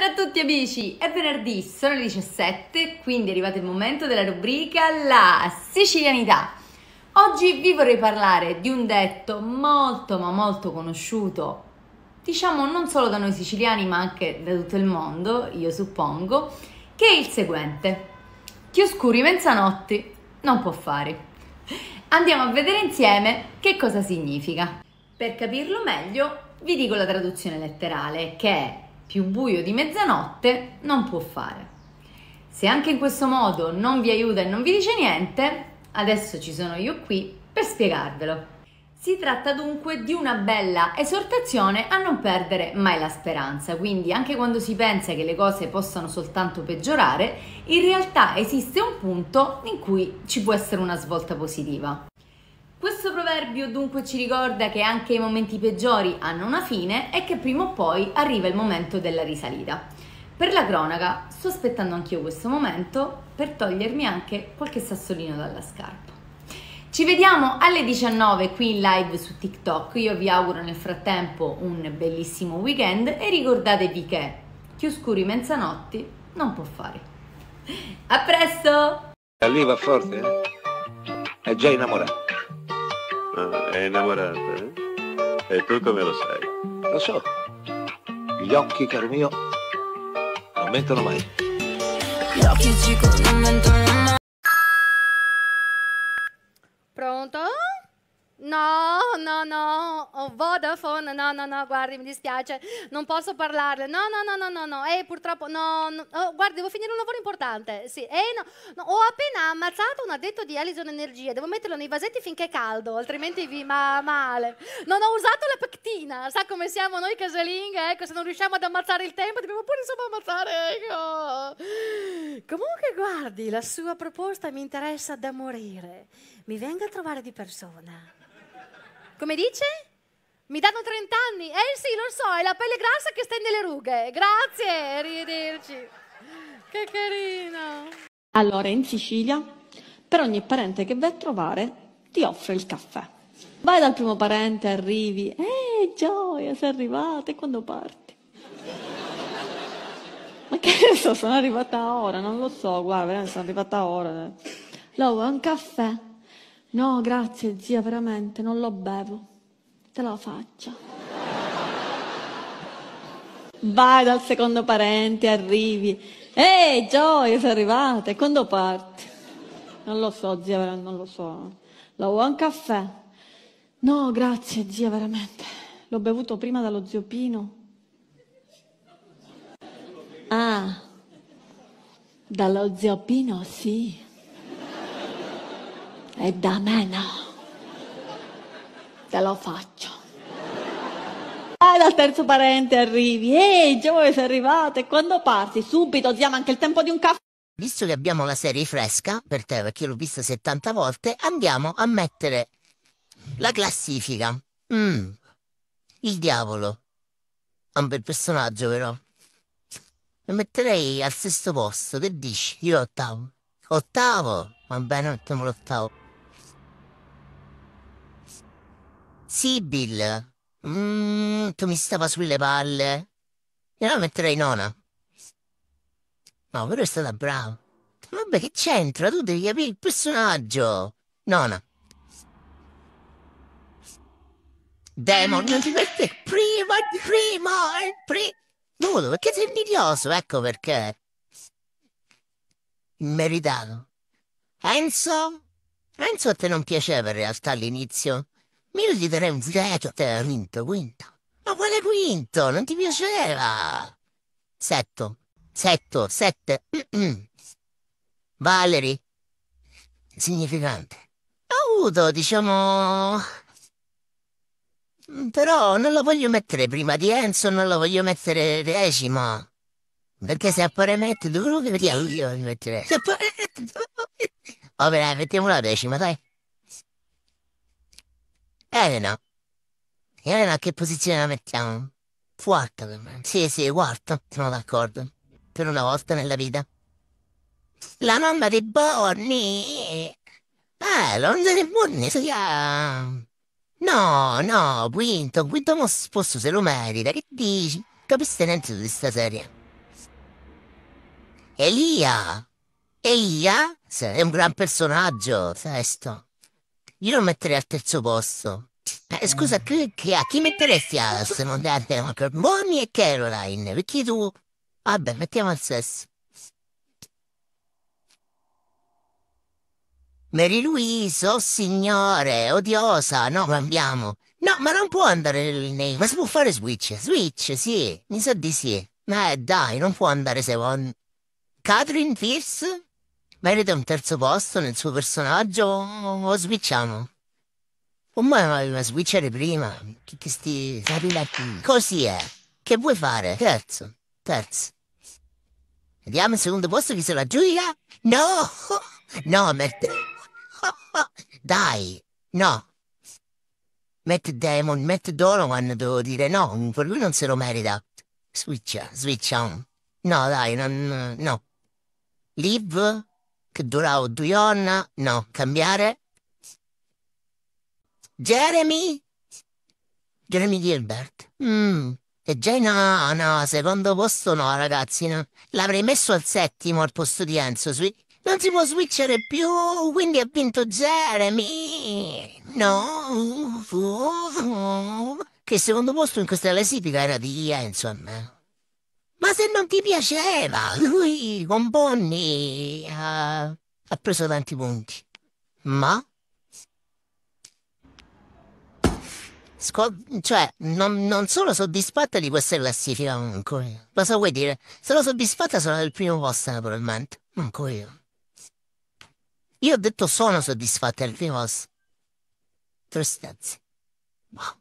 Buonasera a tutti amici, è venerdì, sono le 17, quindi è arrivato il momento della rubrica La sicilianità. Oggi vi vorrei parlare di un detto molto ma molto conosciuto, diciamo non solo da noi siciliani ma anche da tutto il mondo, io suppongo, che è il seguente. Chi oscuri mezzanotte non può fare. Andiamo a vedere insieme che cosa significa. Per capirlo meglio vi dico la traduzione letterale che è più buio di mezzanotte non può fare. Se anche in questo modo non vi aiuta e non vi dice niente, adesso ci sono io qui per spiegarvelo. Si tratta dunque di una bella esortazione a non perdere mai la speranza, quindi anche quando si pensa che le cose possano soltanto peggiorare, in realtà esiste un punto in cui ci può essere una svolta positiva. Questo proverbio dunque ci ricorda che anche i momenti peggiori hanno una fine e che prima o poi arriva il momento della risalita. Per la cronaca, sto aspettando anch'io questo momento per togliermi anche qualche sassolino dalla scarpa. Ci vediamo alle 19 qui in live su TikTok. Io vi auguro nel frattempo un bellissimo weekend e ricordatevi che chi oscuri mezzanotti non può fare. A presto! Arriva forte, eh? È già innamorato. Ah, è innamorata, eh? E tu come lo sai? Lo so. Gli occhi, caro mio, non mentono mai. Gli occhi, chico, non mentono mai. Pronto? No, no, no telefono oh, Vodafone, no, no, no, guardi, mi dispiace, non posso parlarle, no, no, no, no, no, no, eh, purtroppo, no, no oh, guardi, devo finire un lavoro importante, sì, eh, no, no, ho appena ammazzato un addetto di Alison Energia, devo metterlo nei vasetti finché è caldo, altrimenti vi va male, non ho usato la pectina, sa come siamo noi casalinghe, ecco, se non riusciamo ad ammazzare il tempo, dobbiamo pure insomma ammazzare, ecco. Comunque, guardi, la sua proposta mi interessa da morire, mi venga a trovare di persona. Come dice? Mi danno 30 anni? Eh sì, lo so, è la pelle grassa che stende le rughe. Grazie, arrivederci. Che carino. Allora, in Sicilia, per ogni parente che vai a trovare, ti offre il caffè. Vai dal primo parente, arrivi, eh gioia, sei arrivata, e quando parti? Ma che ne so, sono arrivata ora, non lo so, guarda, sono arrivata ora. Lo vuoi un caffè? No, grazie zia, veramente, non lo bevo te la faccia. Vai dal secondo parente, arrivi. Ehi, gioia, sei arrivata. E quando parti? Non lo so, zia, non lo so. La vuoi un caffè? No, grazie, zia, veramente. L'ho bevuto prima dallo zio Pino. Ah, dallo zio Pino sì. E da me no. Te lo faccio. Dai dal terzo parente arrivi. Ehi, Joe, sei arrivato. E quando parti? Subito, diamo anche il tempo di un caffè. Visto che abbiamo la serie fresca, per te perché l'ho vista 70 volte, andiamo a mettere la classifica. Mm. Il diavolo. È un bel personaggio però. Lo metterei al sesto posto, che dici? Io l'ottavo. Ottavo? Va bene, mettiamo l'ottavo. Sibyl, Mmm, tu mi stava sulle palle. Io Gliela metterei nona. No, però è stata brava. Vabbè, che c'entra? Tu devi capire il personaggio. Nona. Demon, non ti mette prima, prima, eh, prima. Nudo, perché sei invidioso? Ecco perché. Immeritato. Enzo? Enzo a te non piaceva in realtà all'inizio. Mi gli darei un filato a te, Quinto, Quinto. Ma quale Quinto? Non ti piaceva? Setto, setto, sette. Valerie. Significante. Ho avuto, diciamo... Mm, però non lo voglio mettere prima di Enzo, non lo voglio mettere decimo. Perché se appare metto, dove lo vediamo io mettere? Se appare... Vabbè, oh, mettiamo la decima, dai. Elena. Elena, che posizione la mettiamo? Quarta per me. Sì, sì, quarta. Sono d'accordo. Per una volta nella vita. La nonna di Borni. Eh, la nonna di Borni si chiama... No, no, Quinto, Quinto Mosposto se lo merita, che dici? Capiste niente di questa serie. Elia! Elia? Sì, è un gran personaggio, sesto. Io lo metterei al terzo posto. Eh, scusa, tu mm. chi, a chi metteresti a secondo non date Bonnie e Caroline? Perché tu... Vabbè, mettiamo al sesso. Mary Louise, oh signore, odiosa, no, cambiamo. No, ma non può andare nei... Ma si può fare Switch? Switch, sì, mi sa so di sì. Ma eh, dai, non può andare secondo... Catherine Pierce? merita un terzo posto nel suo personaggio o, o switchiamo? O ma, ma switchare prima, che questi sapilati... Così è. Che vuoi fare? Terzo. Terzo. Vediamo il secondo posto chi se la giudica? No! No, mette... Dai! No! Mette Damon, mette Donovan, devo dire no, per lui non se lo merita. Switcha, switcha. No, dai, non, no. Liv? che durava due anni, no, cambiare. Jeremy? Jeremy Gilbert. Mm. E già no, no, secondo posto no, ragazzi, no. L'avrei messo al settimo al posto di Enzo, sui... Non si può switchare più, quindi ha vinto Jeremy. No, che secondo posto in questa classifica era di Enzo a me. Ma se non ti piaceva, lui con Bonni ha, eh, ha preso tanti punti. Ma cioè, non, non, sono soddisfatta di questa classifica manco io. Cosa vuoi dire? Sono soddisfatta solo del primo posto, naturalmente. Manco io. Io ho detto sono soddisfatta del primo posto. Tristezza. Wow. Boh.